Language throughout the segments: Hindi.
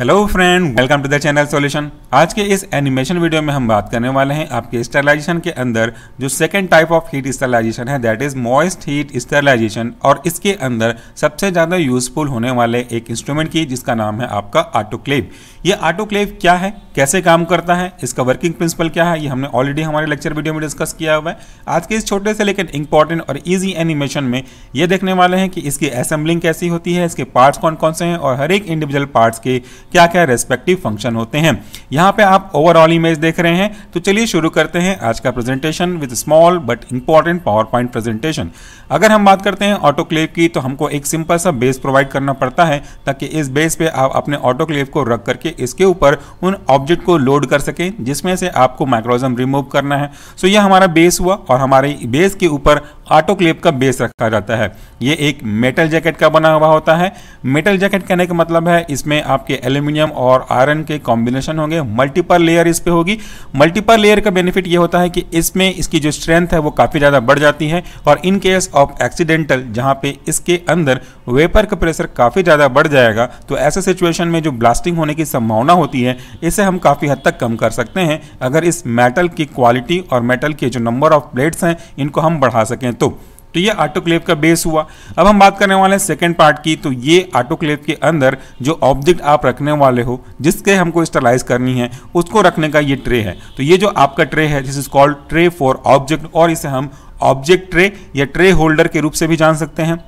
hello friend welcome to the channel solution आज के इस एनिमेशन वीडियो में हम बात करने वाले हैं आपके स्टरलाइजेशन के अंदर जो second type of heat sterilization है that is moist heat sterilization और इसके अंदर सबसे ज़्यादा यूजफुल होने वाले एक इंस्ट्रूमेंट की जिसका नाम है आपका ऑटोक्लेव ये आटोक्लेव क्या है कैसे काम करता है इसका वर्किंग प्रिंसिपल क्या है ये हमने ऑलरेडी हमारे लेक्चर वीडियो में डिस्कस किया हुआ है आज के इस छोटे से लेकिन इंपॉर्टेंट और ईजी एनिमेशन में ये देखने वाले हैं कि इसकी असेंबलिंग कैसी होती है इसके पार्ट्स कौन कौन से हैं और हर एक इंडिविजुअल पार्ट्स के क्या क्या रेस्पेक्टिव फंक्शन होते हैं यहाँ पे आप ओवरऑल इमेज देख रहे हैं तो चलिए शुरू करते हैं आज का presentation with small but important PowerPoint presentation अगर हम बात करते हैं ऑटोक्लेव की तो हमको एक सिंपल सा बेस प्रोवाइड करना पड़ता है ताकि इस बेस पे आप अपने ऑटोक्लेव को रख करके इसके ऊपर उन ऑब्जेक्ट को लोड कर सकें जिसमें से आपको माइक्रोजम रिमूव करना है सो यह हमारा बेस हुआ और हमारे बेस के ऊपर ऑटोक्लेव का बेस रखा जाता है ये एक मेटल जैकेट का बना हुआ होता है मेटल जैकेट कहने का मतलब है इसमें आपके एल्यूमिनियम और आयरन के कॉम्बिनेशन होंगे मल्टीपल लेयर इस पर होगी मल्टीपल लेयर का बेनिफिट ये होता है कि इसमें इसकी जो स्ट्रेंथ है वो काफ़ी ज़्यादा बढ़ जाती है और इन केस ऑफ एक्सीडेंटल जहाँ पे इसके अंदर वेपर का प्रेशर काफ़ी ज़्यादा बढ़ जाएगा तो ऐसे सिचुएशन में जो ब्लास्टिंग होने की संभावना होती है इसे हम काफ़ी हद तक कम कर सकते हैं अगर इस मेटल की क्वालिटी और मेटल के जो नंबर ऑफ प्लेट्स हैं इनको हम बढ़ा सकें तो तो ये ऑटोक्लेव का बेस हुआ अब हम बात करने वाले हैं सेकेंड पार्ट की तो ये ऑटोक्लेव के अंदर जो ऑब्जेक्ट आप रखने वाले हो जिसके हमको स्टरलाइज करनी है उसको रखने का ये ट्रे है तो ये जो आपका ट्रे है this is called tray for object और इसे हम ऑब्जेक्ट ट्रे या ट्रे होल्डर के रूप से भी जान सकते हैं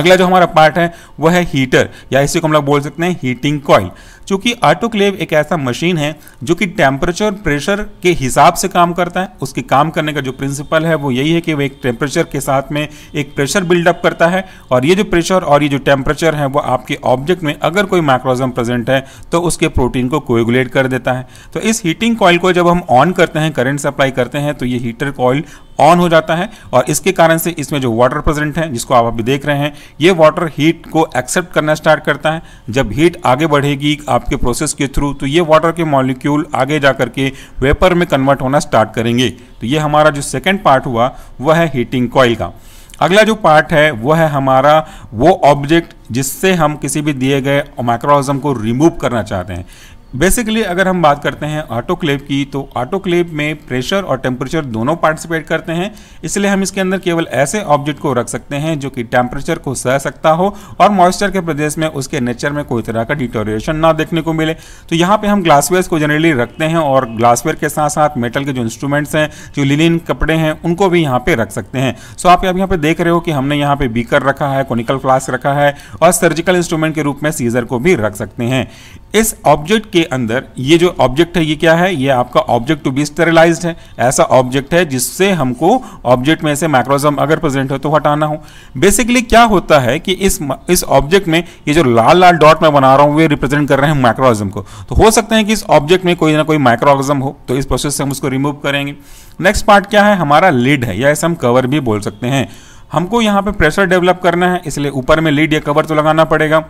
अगला जो हमारा पार्ट है वह है हीटर या इसे को हम लोग बोल सकते हैं हीटिंग कॉइल क्योंकि ऑटोक्लेव एक ऐसा मशीन है जो कि टेम्परेचर प्रेशर के हिसाब से काम करता है उसके काम करने का जो प्रिंसिपल है वो यही है कि वो एक टेम्परेचर के साथ में एक प्रेशर बिल्डअप करता है और ये जो प्रेशर और ये जो टेम्परेचर है वो आपके ऑब्जेक्ट में अगर कोई माइक्रोजम प्रेजेंट है तो उसके प्रोटीन को कोएगुलेट कर देता है तो इस हीटिंग कॉयल को जब हम ऑन करते हैं करेंट सप्लाई करते हैं तो ये हीटर कॉयल ऑन हो जाता है और इसके कारण से इसमें जो वाटर प्रेजेंट है जिसको आप अभी देख रहे हैं ये वाटर हीट को एक्सेप्ट करना स्टार्ट करता है जब हीट आगे बढ़ेगी आपके प्रोसेस के थ्रू तो ये वाटर के मॉलिक्यूल आगे जा करके वेपर में कन्वर्ट होना स्टार्ट करेंगे तो ये हमारा जो सेकेंड पार्ट हुआ वह है हीटिंग कॉयल का अगला जो पार्ट है वह है हमारा वो ऑब्जेक्ट जिससे हम किसी भी दिए गए माइक्रोजम को रिमूव करना चाहते हैं बेसिकली अगर हम बात करते हैं ऑटोक्लेव की तो ऑटोक्लेव में प्रेशर और टेम्परेचर दोनों पार्टिसिपेट करते हैं इसलिए हम इसके अंदर केवल ऐसे ऑब्जेक्ट को रख सकते हैं जो कि टेम्परेचर को सह सकता हो और मॉइस्चर के प्रदेश में उसके नेचर में कोई तरह का डिटोरिएशन ना देखने को मिले तो यहाँ पे हम ग्लासवेयर को जनरली रखते हैं और ग्लासवेयर के साथ साथ मेटल के जो इंस्ट्रूमेंट्स हैं जो लिनिन कपड़े हैं उनको भी यहाँ पे रख सकते हैं सो आप यहाँ पे देख रहे हो कि हमने यहाँ पे बीकर रखा है कोनिकल फ्लास्क रखा है और सर्जिकल इंस्ट्रूमेंट के रूप में सीजर को भी रख सकते हैं इस ऑब्जेक्ट के अंदर ये जो ऑब्जेक्ट है ये क्या है ये आपका ऑब्जेक्ट टू बी स्टेरिलाइज है ऐसा ऑब्जेक्ट है जिससे हमको ऑब्जेक्ट में से माइक्रोजम अगर प्रेजेंट हो तो हटाना हो बेसिकली क्या होता है कि इस इस ऑब्जेक्ट में ये जो लाल लाल डॉट मैं बना रहा हूँ वे रिप्रेजेंट कर रहे हैं माइक्रोजम को तो हो सकते हैं कि इस ऑब्जेक्ट में कोई ना कोई माइक्रोजम हो तो इस प्रोसेस से हम उसको रिमूव करेंगे नेक्स्ट पार्ट क्या है हमारा लिड है या ऐसे हम कवर भी बोल सकते हैं हमको यहाँ पे प्रेशर डेवलप करना है इसलिए ऊपर में लीड या कवर तो लगाना पड़ेगा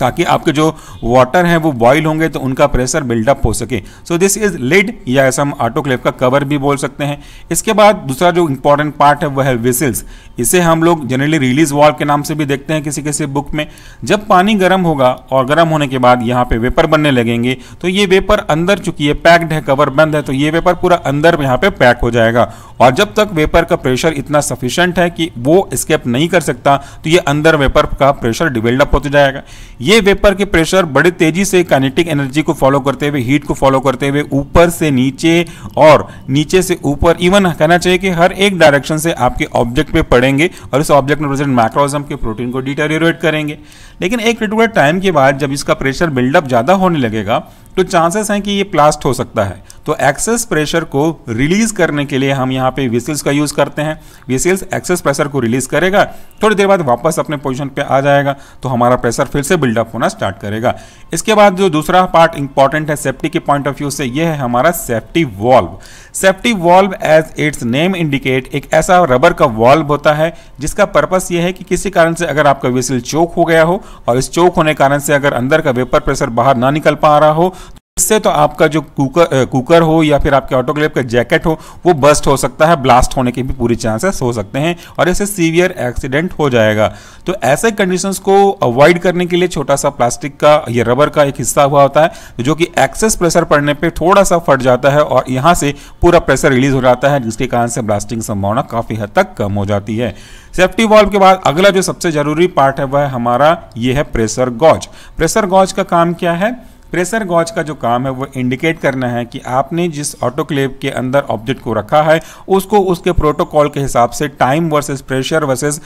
ताकि आपके जो वाटर हैं वो बॉईल होंगे तो उनका प्रेशर बिल्डअप हो सके सो दिस इज लिड या ऐसा हम ऑटोक्लेव का कवर भी बोल सकते हैं इसके बाद दूसरा जो इंपॉर्टेंट पार्ट है वह है विसिल्स इसे हम लोग जनरली रिलीज वॉल के नाम से भी देखते हैं किसी किसी बुक में जब पानी गर्म होगा और गर्म होने के बाद यहाँ पे वेपर बनने लगेंगे तो ये वेपर अंदर चुकी है पैक्ड है कवर बंद है तो ये वेपर पूरा अंदर यहाँ पे पैक हो जाएगा और जब तक वेपर का प्रेशर इतना सफिशेंट है कि वो स्केप नहीं कर सकता तो ये अंदर वेपर का प्रेशर डिवेल्डअप हो जाएगा ये वेपर के प्रेशर बड़े तेजी से काइनेटिक एनर्जी को फॉलो करते हुए हीट को फॉलो करते हुए ऊपर से नीचे और नीचे से ऊपर इवन कहना चाहिए कि हर एक डायरेक्शन से आपके ऑब्जेक्ट पे पड़ेंगे और इस ऑब्जेक्ट में प्रेजेंट माइक्रोजम के प्रोटीन को डिटेरियोरेट करेंगे लेकिन एक पर्टिकुलर टाइम के बाद जब इसका प्रेशर बिल्डअप ज़्यादा होने लगेगा तो चांसेस हैं कि ये प्लास्ट हो सकता है तो एक्सेस प्रेशर को रिलीज करने के लिए हम यहाँ पे विसिल्स का यूज़ करते हैं विसिल्स एक्सेस प्रेशर को रिलीज करेगा थोड़ी देर बाद वापस अपने पोजिशन पर आ जाएगा तो हमारा प्रेशर फिर से बिल्डअप होना स्टार्ट करेगा इसके बाद जो दूसरा पार्ट इंपॉर्टेंट है सेफ्टी के पॉइंट ऑफ व्यू से यह है हमारा safety valve safety valve as its name indicate एक ऐसा रबर का वॉल्व होता है जिसका पर्पस यह है कि किसी कारण से अगर आपका विसिल चोक हो गया हो और इस चोक होने कारण से अगर अंदर का वेपर प्रेशर बाहर ना निकल पा रहा हो इससे तो आपका जो कुकर कुकर हो या फिर आपके ऑटोक्लेव का जैकेट हो वो बस्ट हो सकता है ब्लास्ट होने के भी पूरी चांसेस हो सकते हैं और इससे सीवियर एक्सीडेंट हो जाएगा तो ऐसे कंडीशंस को अवॉइड करने के लिए छोटा सा प्लास्टिक का या रबर का एक हिस्सा हुआ होता है जो कि एक्सेस प्रेशर पड़ने पर थोड़ा सा फट जाता है और यहाँ से पूरा प्रेशर रिलीज हो जाता है जिसके कारण से ब्लास्टिंग संभावना काफ़ी हद तक कम हो जाती है सेफ्टी वॉल्व के बाद अगला जो सबसे ज़रूरी पार्ट है वह हमारा ये है प्रेशर गॉज प्रेशर गॉज का काम क्या है प्रेशर गॉज का जो काम है वो इंडिकेट करना है कि आपने जिस ऑटोक्लेव के अंदर ऑब्जेक्ट को रखा है उसको उसके प्रोटोकॉल के हिसाब से टाइम वर्सेस प्रेशर वर्सेस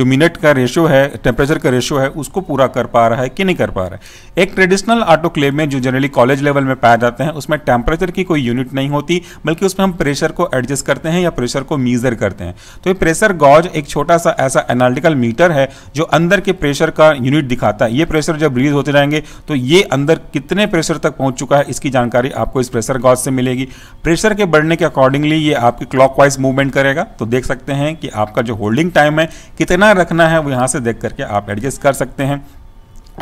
जो मिनट का रेशो है टेम्परेचर का रेशो है उसको पूरा कर पा रहा है कि नहीं कर पा रहा है एक ट्रेडिशनल ऑटोक्लेव में जो जनरली कॉलेज लेवल में पाए जाते हैं उसमें टेम्परेचर की कोई यूनिट नहीं होती बल्कि उसमें हम प्रेशर को एडजस्ट करते हैं या प्रेशर को मीजर करते हैं तो ये प्रेशर गॉज एक छोटा सा ऐसा एनालिटिकल मीटर है जो अंदर के प्रेशर का यूनिट दिखाता है ये प्रेशर जब रिलीज होते जाएंगे तो ये अंदर कितना कितने प्रेशर तक पहुंच चुका है इसकी जानकारी आपको इस प्रेशर गॉज से मिलेगी प्रेशर के बढ़ने के अकॉर्डिंगली ये आपकी क्लॉकवाइज मूवमेंट करेगा तो देख सकते हैं कि आपका जो होल्डिंग टाइम है कितना रखना है वो यहाँ से देख करके आप एडजस्ट कर सकते हैं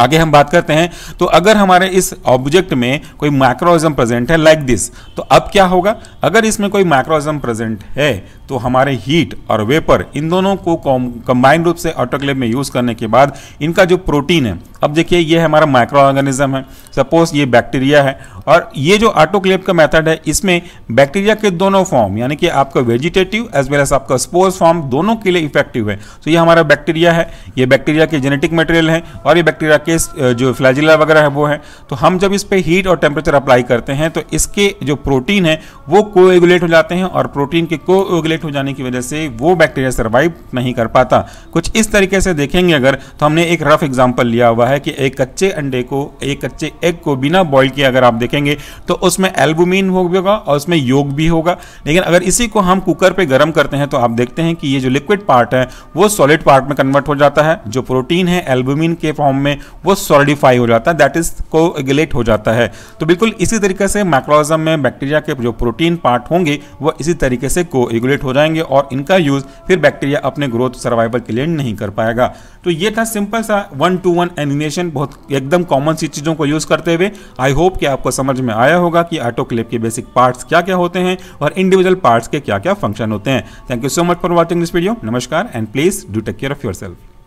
आगे हम बात करते हैं तो अगर हमारे इस ऑब्जेक्ट में कोई माइक्रोइज्म प्रेजेंट है लाइक like दिस तो अब क्या होगा अगर इसमें कोई माइक्रोइज्म प्रेजेंट है तो हमारे हीट और वेपर इन दोनों को कंबाइंड रूप से ऑटोक्लेव में यूज़ करने के बाद इनका जो प्रोटीन है अब देखिए ये हमारा माइक्रो ऑर्गेनिज्म है सपोज ये बैक्टीरिया है और ये जो ऑटोक्लेव का मेथड है इसमें बैक्टीरिया के दोनों फॉर्म यानी कि आपका वेजिटेटिव एज वेल एज आपका स्पोर्स फॉर्म दोनों के लिए इफेक्टिव है तो ये हमारा बैक्टीरिया है ये बैक्टीरिया के जेनेटिक मटेरियल है और ये बैक्टीरिया केस जो फ्लैजिला वगैरह है वो है तो हम जब इस पे हीट और टेम्परेचर अप्लाई करते हैं तो इसके जो प्रोटीन है वो को हो जाते हैं और प्रोटीन के को हो जाने की वजह से वो बैक्टीरिया सर्वाइव नहीं कर पाता कुछ इस तरीके से देखेंगे अगर तो हमने एक रफ एग्जाम्पल लिया हुआ है कि एक कच्चे अंडे को एक कच्चे एग को बिना बॉइल किए अगर आप देखेंगे तो उसमें एल्बुमिन होगा और उसमें योग भी होगा लेकिन अगर इसी को हम कुकर पर गर्म करते हैं तो आप देखते हैं कि ये जो लिक्विड पार्ट है वो सॉलिड पार्ट में कन्वर्ट हो जाता है जो प्रोटीन है एल्बुमिन के फॉर्म में वो सॉलिडिफाई हो जाता है दैट इज कोगुलेट हो जाता है तो बिल्कुल इसी तरीके से माइक्रोजम में बैक्टीरिया के जो प्रोटीन पार्ट होंगे वह इसी तरीके से को एगुलेट हो जाएंगे और इनका यूज़ फिर बैक्टीरिया अपने ग्रोथ सर्वाइवल के लिए नहीं कर पाएगा तो ये था सिंपल सा वन टू वन एनिमेशन बहुत एकदम कॉमन सी चीज़ों को यूज़ करते हुए आई होप कि आपको समझ में आया होगा कि ऑटोक्लेव के बेसिक पार्ट्स क्या क्या होते हैं और इंडिविजुअल पार्ट्स के क्या क्या फंक्शन होते हैं thank you so much for watching this video नमस्कार and please do take care of your self